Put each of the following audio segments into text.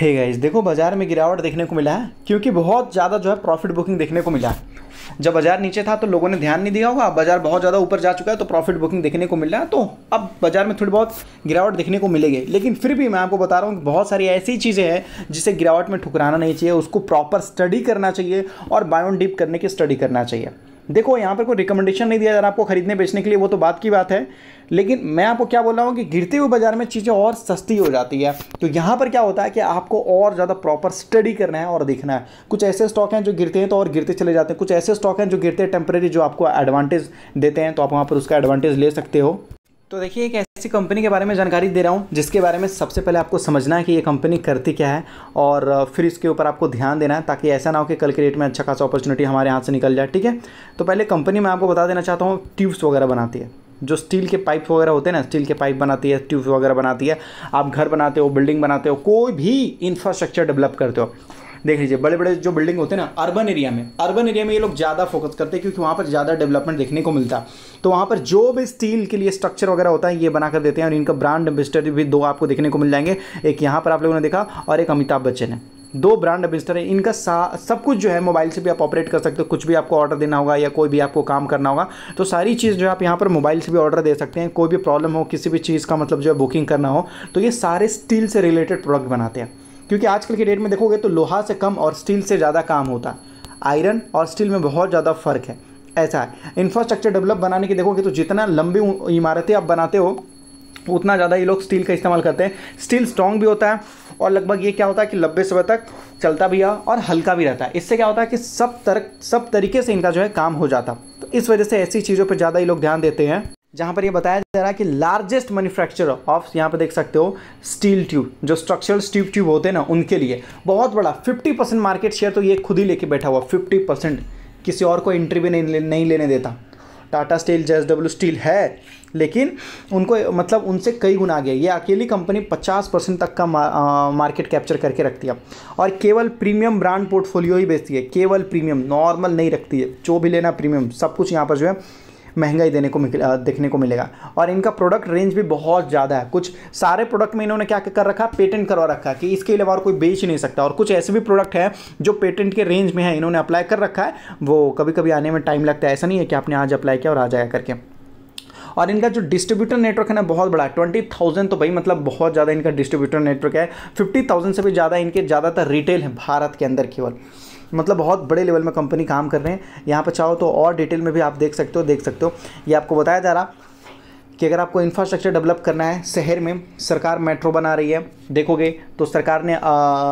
हे hey guys देखो बाज़ार में गिरावट देखने को मिला है क्योंकि बहुत ज़्यादा जो है प्रॉफिट बुकिंग देखने को मिला है जब बाज़ार नीचे था तो लोगों ने ध्यान नहीं दिया होगा बाज़ार बहुत ज़्यादा ऊपर जा चुका है तो प्रॉफिट बुकिंग देखने को मिल रहा है तो अब बाज़ार में थोड़ी बहुत गिरावट देखने को मिलेगी लेकिन फिर भी मैं आपको बता रहा हूँ कि बहुत सारी ऐसी चीज़ें हैं जिसे गिरावट में ठुकराना नहीं चाहिए उसको प्रॉपर स्टडी करना चाहिए और बायोन डीप करने की स्टडी करना चाहिए देखो यहाँ पर कोई रिकमेंडेशन नहीं दिया जा रहा आपको खरीदने बेचने के लिए वो तो बात की बात है लेकिन मैं आपको क्या बोल रहा हूँ कि गिरते हुए बाजार में चीज़ें और सस्ती हो जाती है तो यहाँ पर क्या होता है कि आपको और ज़्यादा प्रॉपर स्टडी करना है और देखना है कुछ ऐसे स्टॉक हैं जो गिरते हैं तो और गिरते चले जाते हैं कुछ ऐसे स्टॉक हैं जो गिरते हैं टेम्प्रेरी जो आपको एडवांटेज देते हैं तो आप वहाँ पर उसका एडवांटेज ले सकते हो तो देखिए एक ऐसी कंपनी के बारे में जानकारी दे रहा हूँ जिसके बारे में सबसे पहले आपको समझना है कि ये कंपनी करती क्या है और फिर इसके ऊपर आपको ध्यान देना है ताकि ऐसा ना हो कि कल के रेट में अच्छा खासा अपॉर्चुनिटी हमारे हाथ से निकल जाए ठीक है तो पहले कंपनी मैं आपको बता देना चाहता हूँ ट्यूब्स वगैरह बनाती है जो स्टील के पाइप वगैरह होते हैं ना स्टील के पाइप बनाती है ट्यूब वगैरह बनाती है आप घर बनाते हो बिल्डिंग बनाते हो कोई भी इंफ्रास्ट्रक्चर डेवलप करते हो देख लीजिए बड़े बड़े जो बिल्डिंग होते हैं ना अर्बन एरिया में अर्बन एरिया में ये लोग ज़्यादा फोकस करते हैं क्योंकि वहाँ पर ज़्यादा डेवलपमेंट देखने को मिलता है तो वहाँ पर जो भी स्टील के लिए स्ट्रक्चर वगैरह होता है ये बना कर देते हैं और इनका ब्रांड एम्बेसडर भी दो आपको देखने को मिल जाएंगे एक यहाँ पर आप लोगों ने देखा और एक अमिताभ बच्चन है दो ब्रांड एम्बेसडर है इनका सब कुछ जो है मोबाइल से भी आप ऑपरेट कर सकते हो कुछ भी आपको ऑर्डर देना होगा या कोई भी आपको काम करना होगा तो सारी चीज़ जो है आप यहाँ पर मोबाइल से भी ऑर्डर दे सकते हैं कोई भी प्रॉब्लम हो किसी भी चीज़ का मतलब जो है बुकिंग करना हो तो ये सारे स्टील से रिलेटेड प्रोडक्ट बनाते हैं क्योंकि आजकल के डेट में देखोगे तो लोहा से कम और स्टील से ज़्यादा काम होता है आयरन और स्टील में बहुत ज़्यादा फ़र्क है ऐसा है इंफ्रास्ट्रक्चर डेवलप बनाने की देखोगे तो जितना लंबी इमारतें आप बनाते हो उतना ज़्यादा ये लोग स्टील का इस्तेमाल करते हैं स्टील स्ट्रॉन्ग भी होता है और लगभग ये क्या होता है कि लंबे समय तक चलता भी है और हल्का भी रहता है इससे क्या होता है कि सब तरह सब तरीके से इनका जो है काम हो जाता तो इस वजह से ऐसी चीज़ों पर ज़्यादा ये लोग ध्यान देते हैं जहाँ पर ये बताया जा रहा है कि लार्जेस्ट मैन्युफैक्चर ऑफ यहाँ पर देख सकते हो स्टील ट्यूब जो स्ट्रक्चरल स्टील ट्यूब होते हैं ना उनके लिए बहुत बड़ा 50 परसेंट मार्केट शेयर तो ये खुद ही लेके बैठा हुआ 50 परसेंट किसी और को एंट्री भी नहीं नहीं लेने देता टाटा स्टील जे स्टील है लेकिन उनको मतलब उनसे कई गुना गया ये अकेली कंपनी 50 परसेंट तक का मार्केट कैप्चर करके रखती है और केवल प्रीमियम ब्रांड पोर्टफोलियो ही बेचती है केवल प्रीमियम नॉर्मल नहीं रखती है जो भी लेना प्रीमियम सब कुछ यहाँ पर जो है महंगाई देने को देखने को मिलेगा और इनका प्रोडक्ट रेंज भी बहुत ज़्यादा है कुछ सारे प्रोडक्ट में इन्होंने क्या कर रखा पेटेंट करवा रखा है कि इसके अलावा और कोई बेच नहीं सकता और कुछ ऐसे भी प्रोडक्ट हैं जो पेटेंट के रेंज में है इन्होंने अप्लाई कर रखा है वो कभी कभी आने में टाइम लगता है ऐसा नहीं है कि आपने आज अप्लाई किया और आ जाया करके और इनका जो डिस्ट्रीब्यूटर नेटवर्क है ना बहुत बड़ा है ट्वेंटी थाउजेंड तो भाई मतलब बहुत ज़्यादा इनका डिस्ट्रीब्यूटर नेटवर्क है फिफ्टी थाउजेंड से भी ज़्यादा इनके ज़्यादातर रिटेल है भारत के अंदर केवल मतलब बहुत बड़े लेवल में कंपनी काम कर रहे हैं यहाँ पर चाहो तो और डिटेल में भी आप देख सकते हो देख सकते हो ये आपको बताया जा रहा कि अगर आपको इंफ्रास्ट्रक्चर डेवलप करना है शहर में सरकार मेट्रो बना रही है देखोगे तो सरकार ने आ,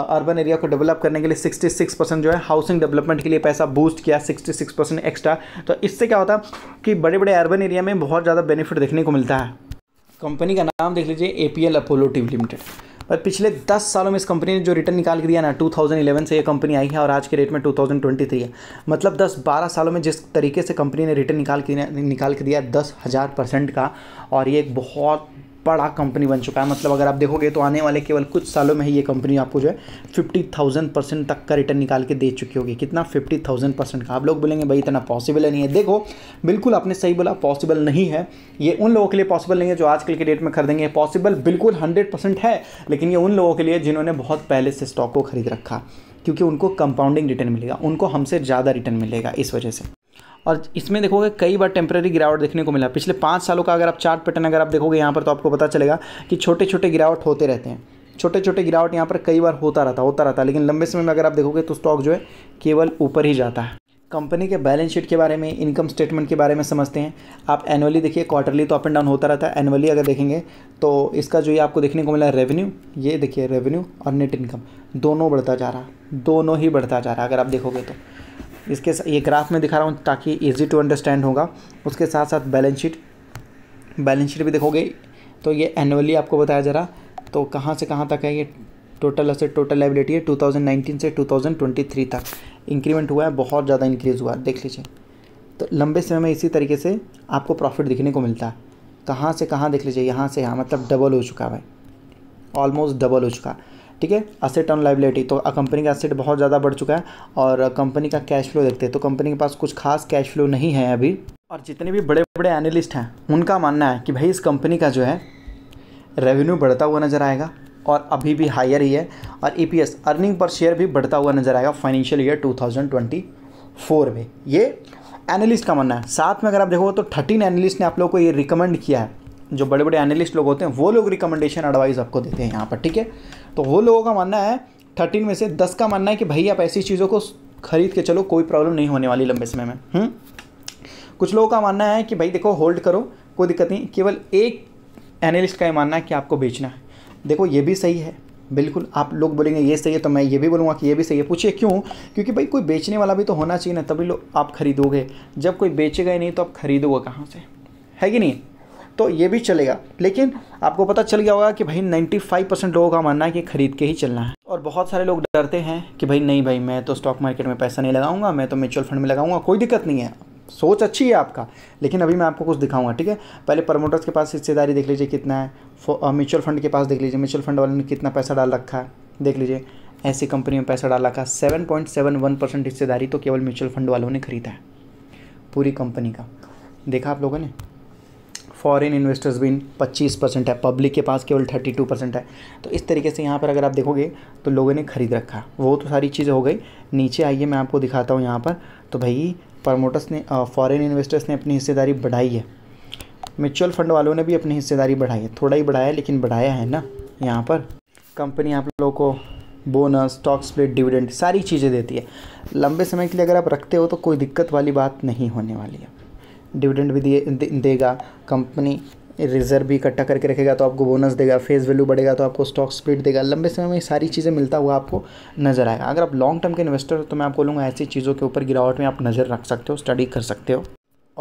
अर्बन एरिया को डेवलप करने के लिए 66 परसेंट जो है हाउसिंग डेवलपमेंट के लिए पैसा बूस्ट किया 66 परसेंट एक्स्ट्रा तो इससे क्या होता है कि बड़े बड़े अर्बन एरिया में बहुत ज़्यादा बेनिफिट देखने को मिलता है कंपनी का नाम देख लीजिए A P L Apollo team limited और पिछले दस सालों में इस कंपनी ने जो रिटर्न निकाल के दिया ना 2011 से ये कंपनी आई है और आज के रेट में 2023 है मतलब 10-12 सालों में जिस तरीके से कंपनी ने रिटर्न निकाल के निकाल के दिया दस हज़ार परसेंट का और ये एक बहुत बड़ा कंपनी बन चुका है मतलब अगर आप देखोगे तो आने वाले केवल कुछ सालों में ही ये कंपनी आपको जो है फिफ्टी थाउजेंड परसेंट तक का रिटर्न निकाल के दे चुकी होगी कितना फिफ्टी थाउजेंड परसेंट का आप लोग बोलेंगे भाई इतना पॉसिबल है नहीं है देखो बिल्कुल आपने सही बोला पॉसिबल नहीं है ये उन लोगों के लिए पॉसिबल नहीं है जो आजकल के डेट में खरीदेंगे पॉसिबल बिल्कुल हंड्रेड है लेकिन ये उन लोगों के लिए जिन्होंने बहुत पहले से स्टॉक को खरीद रखा क्योंकि उनको कंपाउंडिंग रिटर्न मिलेगा उनको हमसे ज़्यादा रिटर्न मिलेगा इस वजह से और इसमें देखोगे कई बार टेम्प्रेरी गिरावट देखने को मिला पिछले पाँच सालों का अगर आप चार्ट पैटर्न अगर आप देखोगे यहाँ पर तो आपको पता चलेगा कि छोटे छोटे गिरावट होते रहते हैं छोटे छोटे गिरावट यहाँ पर कई बार होता रहता होता रहता लेकिन लंबे समय में अगर आप देखोगे तो स्टॉक जो है केवल ऊपर ही जाता है कंपनी के बैलेंस शीट के बारे में इनकम स्टेटमेंट के बारे में समझते हैं आप एनुअली देखिए क्वार्टरली तो अप एंड डाउन होता रहता है एनुअली अगर देखेंगे तो इसका जो ये आपको देखने को मिला है रेवेन्यू ये देखिए रेवेन्यू और नेट इनकम दोनों बढ़ता जा रहा दोनों ही बढ़ता जा रहा अगर आप देखोगे तो इसके ये ग्राफ में दिखा रहा हूँ ताकि ईजी टू अंडरस्टैंड होगा उसके साथ साथ बैलेंस शीट बैलेंस शीट भी देखोगे तो ये एनुअली आपको बताया जा रहा तो कहाँ से कहाँ तक है ये टोटल असर टोटल लाइबिलिटी है 2019 से 2023 तक इंक्रीमेंट हुआ है बहुत ज़्यादा इंक्रीज़ हुआ है देख लीजिए तो लंबे समय में इसी तरीके से आपको प्रॉफिट दिखने को मिलता है कहाँ से कहाँ देख लीजिए यहाँ से यहाँ मतलब डबल हो चुका है ऑलमोस्ट डबल हो चुका ठीक है असेट ऑन लाइबिलिटी तो कंपनी का असेट बहुत ज़्यादा बढ़ चुका है और कंपनी का कैश फ्लो देखते हैं तो कंपनी के पास कुछ खास कैश फ्लो नहीं है अभी और जितने भी बड़े बड़े एनालिस्ट हैं उनका मानना है कि भाई इस कंपनी का जो है रेवेन्यू बढ़ता हुआ नज़र आएगा और अभी भी हायर ही है और ई अर्निंग पर शेयर भी बढ़ता हुआ नज़र आएगा फाइनेंशियल ईयर फोर में ये एनालिस्ट का मानना है साथ में अगर आप देखो तो थर्टीन एनालिस्ट ने आप लोगों को ये रिकमेंड किया है जो बड़े बड़े एनालिस्ट लोग होते हैं वो लोग रिकमेंडेशन एडवाइस आपको देते हैं यहाँ पर ठीक है तो वो लोगों का मानना है थर्टीन में से दस का मानना है कि भाई आप ऐसी चीज़ों को खरीद के चलो कोई प्रॉब्लम नहीं होने वाली लंबे समय में हुँ? हम्म? कुछ लोगों का मानना है कि भाई देखो होल्ड करो कोई दिक्कत नहीं केवल एक एनालिस्ट का ये मानना है कि आपको बेचना है देखो ये भी सही है बिल्कुल आप लोग बोलेंगे ये सही है तो मैं ये भी बोलूँगा कि ये भी सही है पूछिए क्यों क्योंकि भाई कोई बेचने वाला भी तो होना चाहिए ना तभी लोग आप खरीदोगे जब कोई बेचेगा ही नहीं तो आप खरीदोगे कहाँ से है कि नहीं तो ये भी चलेगा लेकिन आपको पता चल गया होगा कि भाई 95 परसेंट लोगों का मानना है कि ख़रीद के ही चलना है और बहुत सारे लोग डरते हैं कि भाई नहीं भाई मैं तो स्टॉक मार्केट में पैसा नहीं लगाऊंगा मैं तो म्यूचुअल फंड में लगाऊंगा कोई दिक्कत नहीं है सोच अच्छी है आपका लेकिन अभी मैं आपको कुछ दिखाऊंगा ठीक है पहले प्रमोटर्स के पास हिस्सेदारी देख लीजिए कितना है म्यूचुअल फंड uh, के पास देख लीजिए म्यूचुअल फंड वाले ने कितना पैसा डाल रखा है देख लीजिए ऐसी कंपनी में पैसा डाल रखा seven point seven one percent हिस्सेदारी तो केवल म्यूचुअल फंड वालों ने खरीदा है पूरी कंपनी का देखा आप लोगों ने फॉरेन इन्वेस्टर्स भी 25 परसेंट है पब्लिक के पास केवल 32 परसेंट है तो इस तरीके से यहाँ पर अगर आप देखोगे तो लोगों ने खरीद रखा वो तो सारी चीज़ें हो गई नीचे आइए मैं आपको दिखाता हूँ यहाँ पर तो भाई प्रमोटर्स ने फॉरेन इन्वेस्टर्स ने अपनी हिस्सेदारी बढ़ाई है म्यूचुअल फंड वालों ने भी अपनी हिस्सेदारी बढ़ाई है थोड़ा ही बढ़ाया लेकिन बढ़ाया है ना यहाँ पर कंपनी आप लोगों को बोनस स्टॉक स्प्लिट डिविडेंड सारी चीज़ें देती है लंबे समय के लिए अगर आप रखते हो तो कोई दिक्कत वाली बात नहीं होने वाली है डिविडेंड भी दिए देगा कंपनी रिजर्व भी इकट्ठा करके रखेगा तो आपको बोनस देगा फेस वैल्यू बढ़ेगा तो आपको स्टॉक स्प्लिट देगा लंबे समय में सारी चीज़ें मिलता हुआ आपको नजर आएगा अगर आप लॉन्ग टर्म के इन्वेस्टर हो तो मैं आपको लूँगा ऐसी चीज़ों के ऊपर गिरावट में आप नज़र रख सकते हो स्टडी कर सकते हो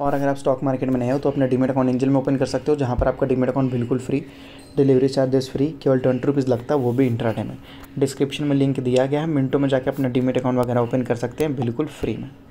और अगर आप स्टॉक मार्केट में नहीं हो तो अपना डीमेट अकाउंट एंजल में ओपन कर सकते हो जहाँ पर आपका डीमेट अकाउंट बिल्कुल फ्री डिलीवरी चार्जेस फ्री केवल ट्वेंटी रुपीज़ लगता है वो भी इंट्राडे में डिस्क्रिप्शन में लिंक दिया गया है मिनटों में जाकर अपना डीमेट अकाउंट वगैरह ओपन कर सकते हैं बिल्कुल फ्री में